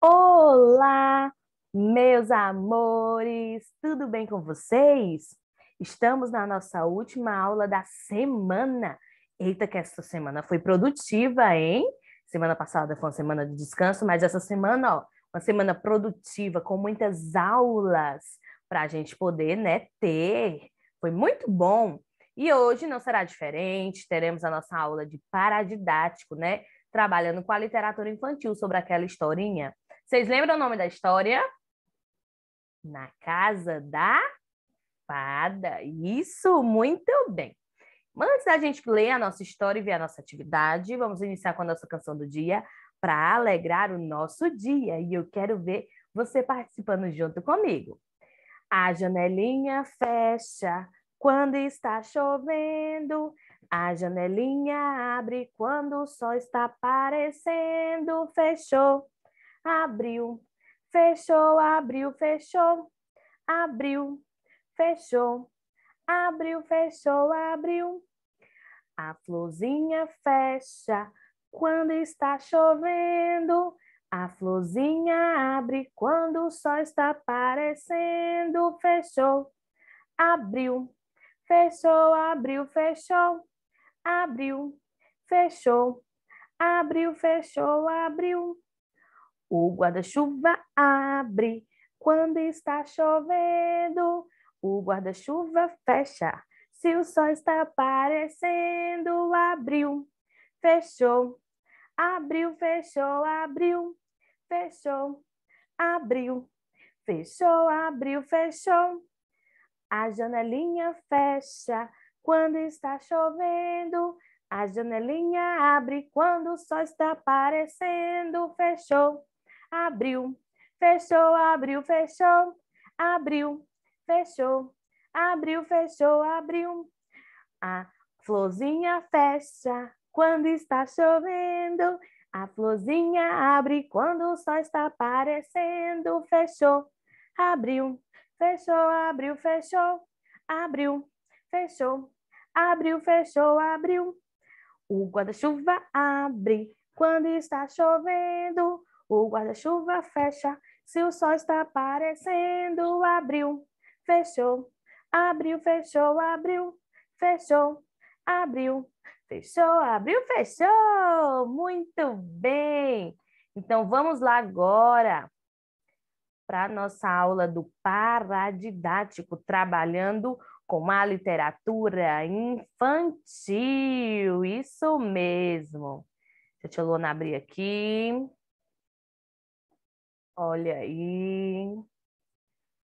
Olá, meus amores! Tudo bem com vocês? Estamos na nossa última aula da semana. Eita, que essa semana foi produtiva, hein? Semana passada foi uma semana de descanso, mas essa semana, ó, uma semana produtiva com muitas aulas para a gente poder, né, ter. Foi muito bom. E hoje não será diferente. Teremos a nossa aula de paradidático, né? Trabalhando com a literatura infantil sobre aquela historinha vocês lembram o nome da história? Na Casa da Fada. Isso, muito bem. Mas Antes da gente ler a nossa história e ver a nossa atividade, vamos iniciar com a nossa canção do dia para alegrar o nosso dia. E eu quero ver você participando junto comigo. A janelinha fecha quando está chovendo, a janelinha abre quando o sol está aparecendo. Fechou abriu, fechou, abriu, fechou, abriu, fechou, abriu, fechou, abriu. A florzinha fecha quando está chovendo, a florzinha abre quando o sol está aparecendo, fechou, abriu, fechou, abriu, fechou, abriu, fechou, abriu, fechou, abriu. O guarda-chuva abre quando está chovendo. O guarda-chuva fecha se o sol está aparecendo. Abriu, fechou, abriu, fechou, abriu, fechou, abriu, fechou, abriu, fechou. A janelinha fecha quando está chovendo. A janelinha abre quando o sol está aparecendo. Fechou abriu, fechou, abriu, fechou, abriu, fechou, abriu, fechou, abriu. A florzinha fecha quando está chovendo, a florzinha abre quando o sol está aparecendo, fechou, abriu, fechou, abriu, fechou, abriu, fechou, abriu, fechou, abriu. O guarda-chuva abre quando está chovendo, o guarda-chuva fecha, se o sol está aparecendo, abriu, fechou, abriu, fechou, abriu, fechou, abriu, fechou, abriu, fechou. Muito bem! Então vamos lá agora para a nossa aula do paradidático, trabalhando com a literatura infantil. Isso mesmo. Deixa eu te abrir aqui. Olha aí.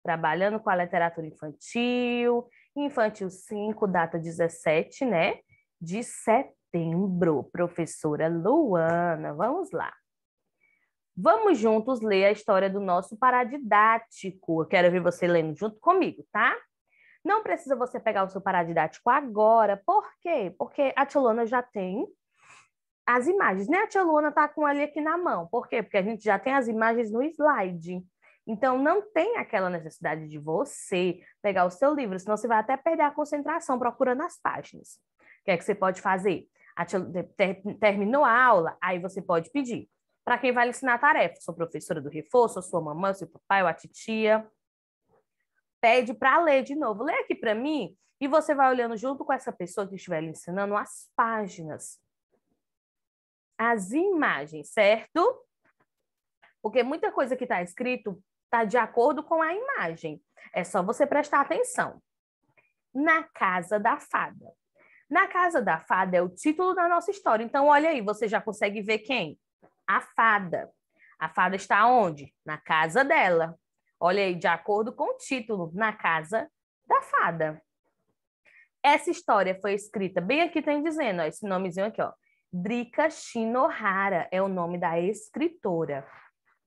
Trabalhando com a literatura infantil, infantil 5, data 17, né? De setembro, professora Luana. Vamos lá. Vamos juntos ler a história do nosso paradidático. Eu quero ver você lendo junto comigo, tá? Não precisa você pegar o seu paradidático agora. Por quê? Porque a Tio já tem as imagens. Né? A tia Luana está com ele aqui na mão. Por quê? Porque a gente já tem as imagens no slide. Então, não tem aquela necessidade de você pegar o seu livro, senão você vai até perder a concentração procurando as páginas. O que é que você pode fazer? A tia, ter, terminou a aula, aí você pode pedir. Para quem vai lhe ensinar a tarefa, sua professora do reforço, sua mamãe, seu papai, ou a titia. Pede para ler de novo. Lê aqui para mim e você vai olhando junto com essa pessoa que estiver lhe ensinando as páginas as imagens, certo? Porque muita coisa que está escrito está de acordo com a imagem. É só você prestar atenção. Na Casa da Fada. Na Casa da Fada é o título da nossa história. Então, olha aí, você já consegue ver quem? A fada. A fada está onde? Na casa dela. Olha aí, de acordo com o título, na casa da fada. Essa história foi escrita, bem aqui tem tá dizendo, ó, esse nomezinho aqui, ó. Drika Shinohara é o nome da escritora,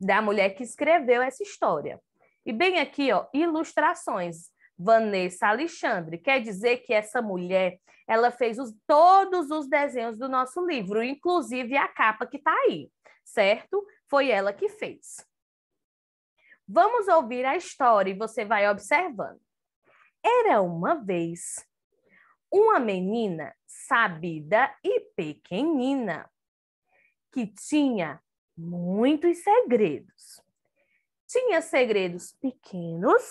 da mulher que escreveu essa história. E bem aqui, ó, ilustrações. Vanessa Alexandre. Quer dizer que essa mulher, ela fez os, todos os desenhos do nosso livro, inclusive a capa que está aí, certo? Foi ela que fez. Vamos ouvir a história e você vai observando. Era uma vez uma menina sabida e pequenina, que tinha muitos segredos. Tinha segredos pequenos,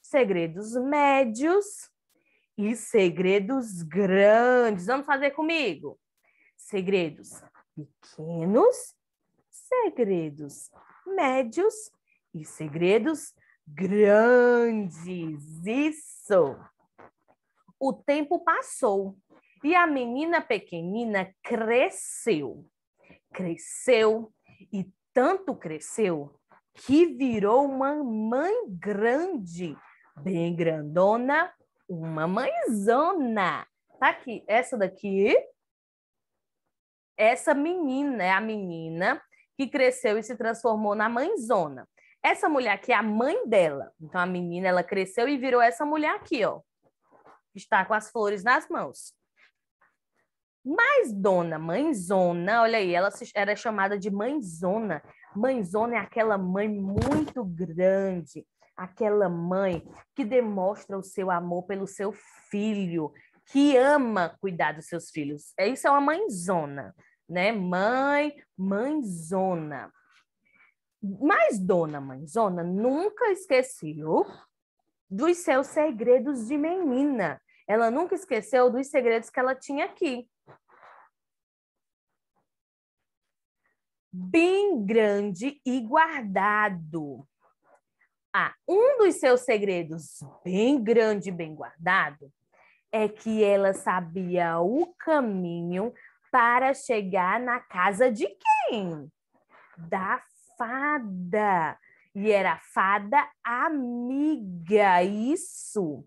segredos médios e segredos grandes. Vamos fazer comigo? Segredos pequenos, segredos médios e segredos grandes. Isso! O tempo passou e a menina pequenina cresceu. Cresceu e tanto cresceu que virou uma mãe grande, bem grandona, uma mãezona. Tá aqui, essa daqui. Essa menina é a menina que cresceu e se transformou na mãezona. Essa mulher aqui é a mãe dela. Então a menina ela cresceu e virou essa mulher aqui, ó está com as flores nas mãos. Mas Dona Mãezona, olha aí, ela era chamada de Mãezona. Mãezona é aquela mãe muito grande, aquela mãe que demonstra o seu amor pelo seu filho, que ama cuidar dos seus filhos. É, isso é uma mãezona, né? Mãe, mãezona. Mas Dona Mãezona nunca esqueceu dos seus segredos de menina. Ela nunca esqueceu dos segredos que ela tinha aqui. Hum. Bem grande e guardado. Ah, um dos seus segredos, bem grande e bem guardado, é que ela sabia o caminho para chegar na casa de quem? Da fada. E era fada amiga, isso.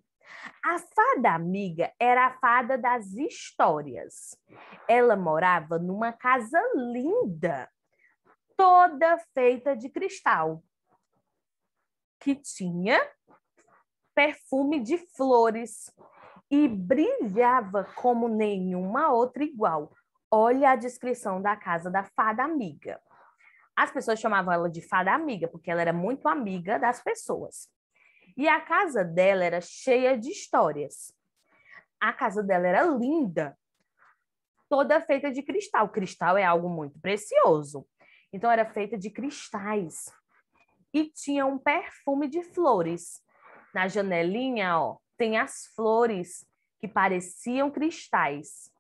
A fada amiga era a fada das histórias. Ela morava numa casa linda, toda feita de cristal, que tinha perfume de flores e brilhava como nenhuma outra igual. Olha a descrição da casa da fada amiga. As pessoas chamavam ela de fada amiga, porque ela era muito amiga das pessoas. E a casa dela era cheia de histórias. A casa dela era linda, toda feita de cristal. Cristal é algo muito precioso. Então era feita de cristais. E tinha um perfume de flores. Na janelinha, ó, tem as flores que pareciam cristais.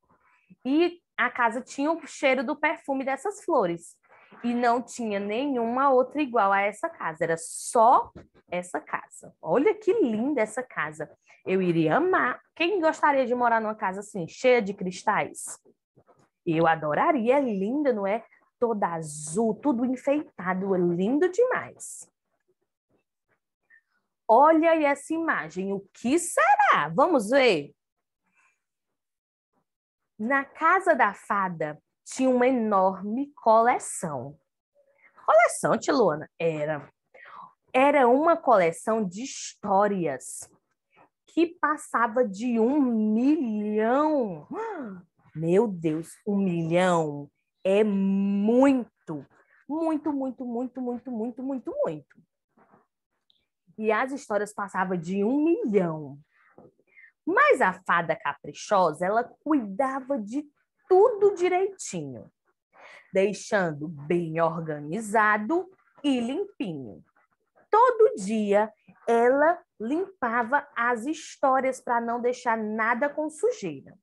E a casa tinha o cheiro do perfume dessas flores e não tinha nenhuma outra igual a essa casa, era só essa casa. Olha que linda essa casa. Eu iria amar. Quem gostaria de morar numa casa assim, cheia de cristais? Eu adoraria, é linda, não é? Toda azul, tudo enfeitado, é lindo demais. Olha aí essa imagem, o que será? Vamos ver. Na casa da fada, tinha uma enorme coleção. Coleção, tia Luana? Era. Era uma coleção de histórias que passava de um milhão. Meu Deus, um milhão é muito, muito, muito, muito, muito, muito, muito, muito. E as histórias passavam de um milhão. Mas a fada caprichosa, ela cuidava de tudo direitinho, deixando bem organizado e limpinho. Todo dia ela limpava as histórias para não deixar nada com sujeira.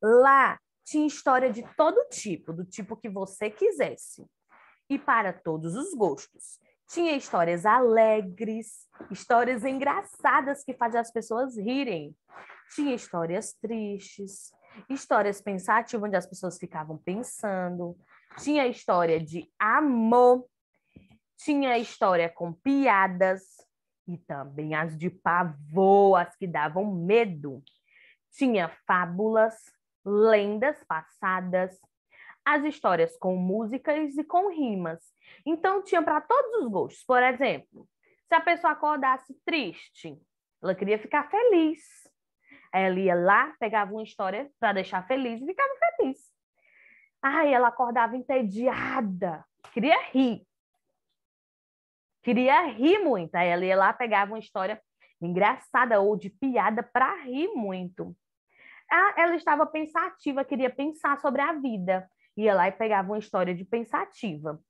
Lá tinha história de todo tipo, do tipo que você quisesse, e para todos os gostos. Tinha histórias alegres, histórias engraçadas que fazem as pessoas rirem. Tinha histórias tristes, histórias pensativas, onde as pessoas ficavam pensando, tinha história de amor, tinha história com piadas e também as de pavor, as que davam medo. Tinha fábulas, lendas passadas, as histórias com músicas e com rimas. Então tinha para todos os gostos. Por exemplo, se a pessoa acordasse triste, ela queria ficar feliz. Ela ia lá, pegava uma história para deixar feliz e ficava feliz. Aí ela acordava entediada, queria rir. Queria rir muito. Aí ela ia lá, pegava uma história engraçada ou de piada para rir muito. Ah, ela estava pensativa, queria pensar sobre a vida. Ia lá e pegava uma história de pensativa.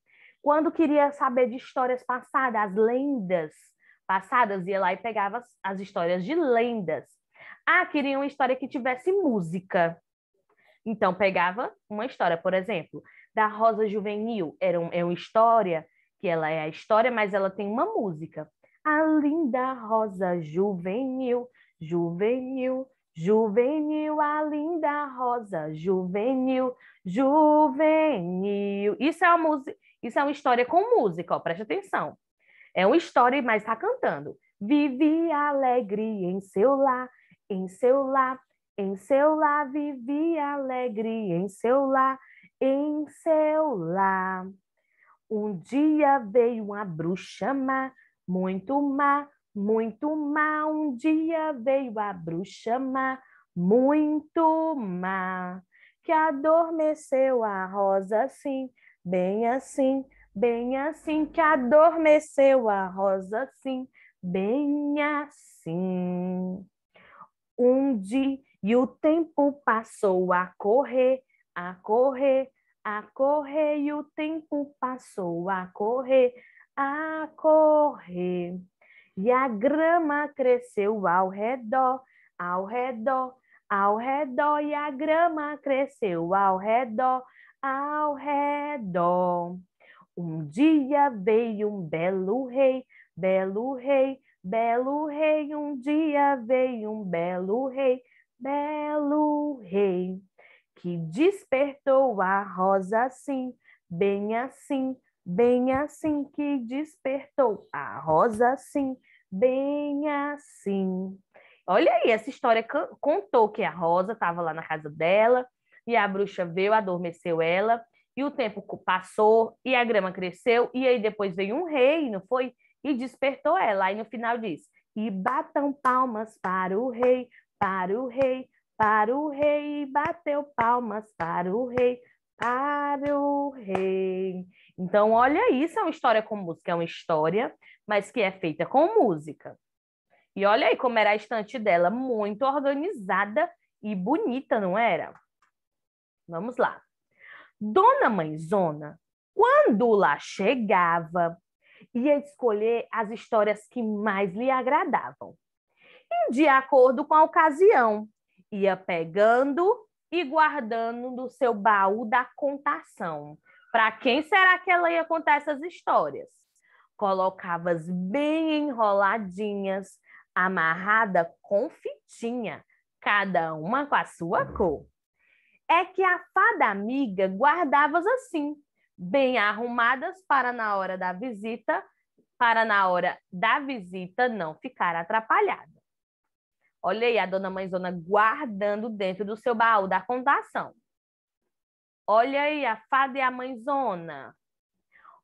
Quando queria saber de histórias passadas, lendas passadas, ia lá e pegava as histórias de lendas. Ah, queria uma história que tivesse música. Então, pegava uma história, por exemplo, da Rosa Juvenil. Era um, é uma história que ela é a história, mas ela tem uma música. A linda Rosa Juvenil, Juvenil, Juvenil, a linda Rosa Juvenil, Juvenil. Isso é uma, isso é uma história com música, ó, preste atenção. É uma história, mas está cantando. Vive alegre em seu lar, em seu lar, em seu lar vivia alegre, em seu lar, em seu lar. Um dia veio uma bruxa má, muito má, muito má. Um dia veio a bruxa má, muito má, que adormeceu a rosa assim, bem assim, bem assim, que adormeceu a rosa assim, bem assim onde e o tempo passou a correr, a correr, a correr, e o tempo passou a correr, a correr. E a grama cresceu ao redor, ao redor, ao redor, e a grama cresceu ao redor, ao redor. Um dia veio um belo rei, belo rei, Belo rei, um dia veio um belo rei, belo rei, que despertou a rosa assim, bem assim, bem assim, que despertou a rosa assim, bem assim. Olha aí, essa história contou que a rosa estava lá na casa dela e a bruxa veio, adormeceu ela, e o tempo passou e a grama cresceu, e aí depois veio um rei, não foi? e despertou ela. Aí no final diz: E batam palmas para o rei, para o rei, para o rei, e bateu palmas para o rei, para o rei. Então, olha isso, é uma história com música, é uma história, mas que é feita com música. E olha aí como era a estante dela, muito organizada e bonita, não era? Vamos lá. Dona Mãezona, quando lá chegava, ia escolher as histórias que mais lhe agradavam. E, de acordo com a ocasião, ia pegando e guardando no seu baú da contação. Para quem será que ela ia contar essas histórias? Colocava-as bem enroladinhas, amarrada com fitinha, cada uma com a sua cor. É que a fada amiga guardava-as assim, bem arrumadas para na hora da visita, para na hora da visita não ficar atrapalhada. Olha aí a dona Mãezona guardando dentro do seu baú da contação. Olha aí a fada e a mãezona.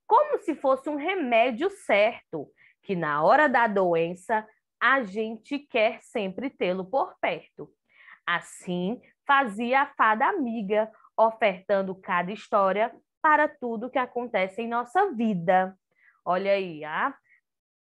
Como se fosse um remédio certo, que na hora da doença a gente quer sempre tê-lo por perto. Assim fazia a fada amiga, ofertando cada história para tudo que acontece em nossa vida. Olha aí, a, ah.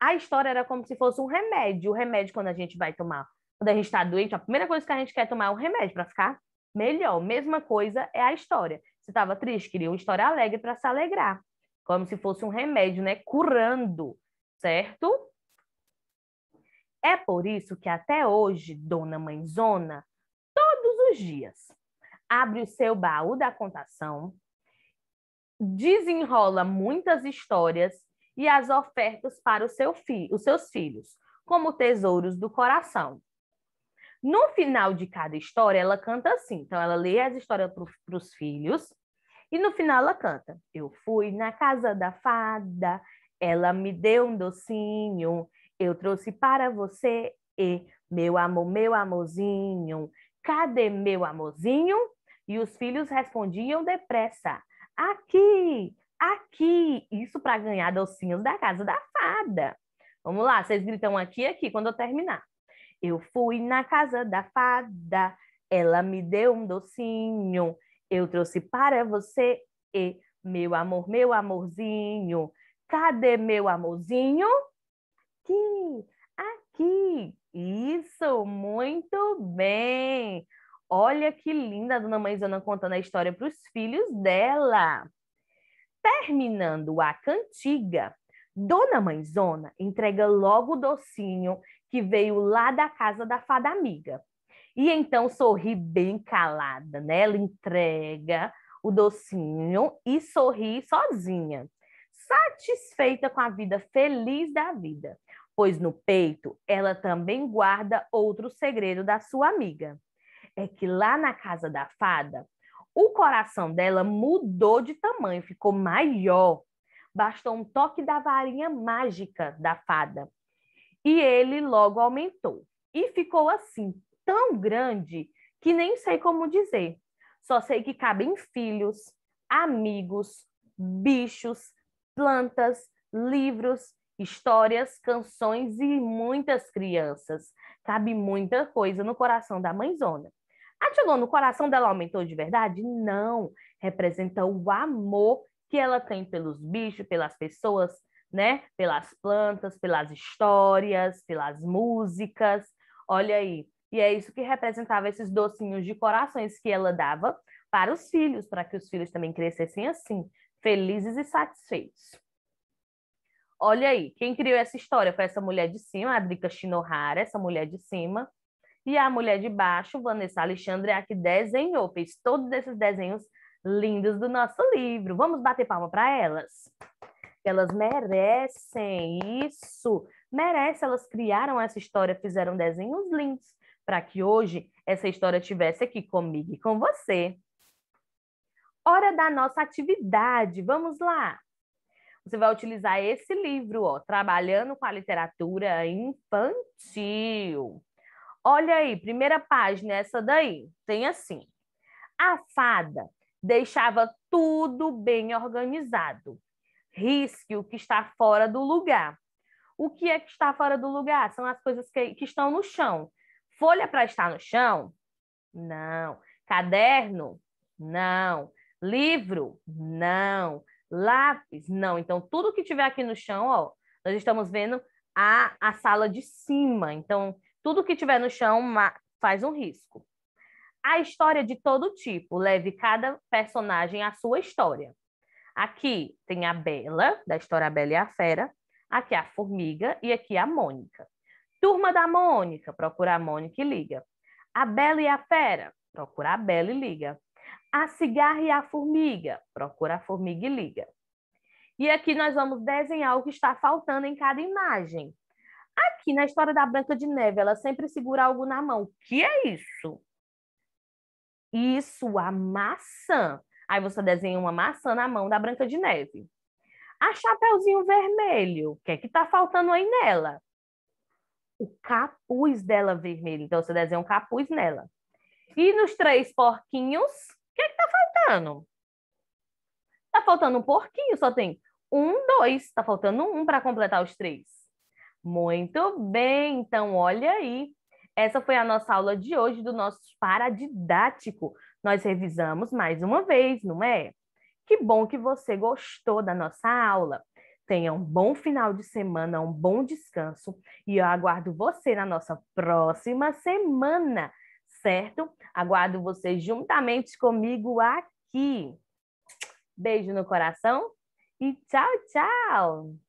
a história era como se fosse um remédio. O remédio, quando a gente vai tomar, quando a gente está doente, a primeira coisa que a gente quer tomar é um remédio para ficar melhor. Mesma coisa é a história. Se estava triste, queria uma história alegre para se alegrar. Como se fosse um remédio, né? Curando, certo? É por isso que até hoje, Dona Mãezona, todos os dias, abre o seu baú da contação desenrola muitas histórias e as ofertas para seu fi os seus filhos, como tesouros do coração. No final de cada história, ela canta assim. Então, ela lê as histórias para os filhos e no final ela canta. Eu fui na casa da fada, ela me deu um docinho, eu trouxe para você, e meu amor, meu amorzinho, cadê meu amorzinho? E os filhos respondiam depressa, aqui, aqui. Isso para ganhar docinhos da casa da fada. Vamos lá, vocês gritam aqui, aqui, quando eu terminar. Eu fui na casa da fada, ela me deu um docinho, eu trouxe para você e meu amor, meu amorzinho. Cadê meu amorzinho? Aqui, aqui. Isso, muito bem. Olha que linda a dona Maisana contando a história para os filhos dela. Terminando a cantiga, Dona Mãezona entrega logo o docinho que veio lá da casa da fada amiga. E então sorri bem calada, né? Ela entrega o docinho e sorri sozinha, satisfeita com a vida, feliz da vida, pois no peito ela também guarda outro segredo da sua amiga é que lá na casa da fada, o coração dela mudou de tamanho, ficou maior. Bastou um toque da varinha mágica da fada. E ele logo aumentou. E ficou assim, tão grande, que nem sei como dizer. Só sei que cabem filhos, amigos, bichos, plantas, livros, histórias, canções e muitas crianças. Cabe muita coisa no coração da mãezona. Atilou no coração dela aumentou de verdade? Não. Representa o amor que ela tem pelos bichos, pelas pessoas, né? Pelas plantas, pelas histórias, pelas músicas. Olha aí. E é isso que representava esses docinhos de corações que ela dava para os filhos, para que os filhos também crescessem assim, felizes e satisfeitos. Olha aí, quem criou essa história foi essa mulher de cima, a Drika Shinohara, essa mulher de cima, e a mulher de baixo, Vanessa Alexandre, é a que desenhou, fez todos esses desenhos lindos do nosso livro. Vamos bater palma para elas. Elas merecem isso. Merece, elas criaram essa história, fizeram desenhos lindos para que hoje essa história estivesse aqui comigo e com você. Hora da nossa atividade. Vamos lá. Você vai utilizar esse livro, ó, trabalhando com a literatura infantil. Olha aí, primeira página, essa daí. Tem assim: A fada deixava tudo bem organizado. Risque o que está fora do lugar. O que é que está fora do lugar? São as coisas que, que estão no chão. Folha para estar no chão? Não. Caderno? Não. Livro? Não. Lápis? Não. Então, tudo que tiver aqui no chão, ó, nós estamos vendo a, a sala de cima. Então, tudo que tiver no chão faz um risco. A história de todo tipo, leve cada personagem à sua história. Aqui tem a Bela, da história Bela e a Fera, aqui a Formiga e aqui a Mônica. Turma da Mônica, procura a Mônica e liga. A Bela e a Fera, procura a Bela e liga. A Cigarra e a Formiga, procura a Formiga e liga. E aqui nós vamos desenhar o que está faltando em cada imagem. Aqui na história da Branca de Neve, ela sempre segura algo na mão. O Que é isso? Isso, a maçã. Aí você desenha uma maçã na mão da Branca de Neve. A Chapeuzinho Vermelho, o que é que tá faltando aí nela? O capuz dela vermelho. Então você desenha um capuz nela. E nos três porquinhos, o que é que tá faltando? Tá faltando um porquinho, só tem um, dois. Tá faltando um para completar os três. Muito bem, então olha aí. Essa foi a nossa aula de hoje do nosso paradidático. Nós revisamos mais uma vez, não é? Que bom que você gostou da nossa aula. Tenha um bom final de semana, um bom descanso e eu aguardo você na nossa próxima semana, certo? Aguardo você juntamente comigo aqui. Beijo no coração e tchau, tchau!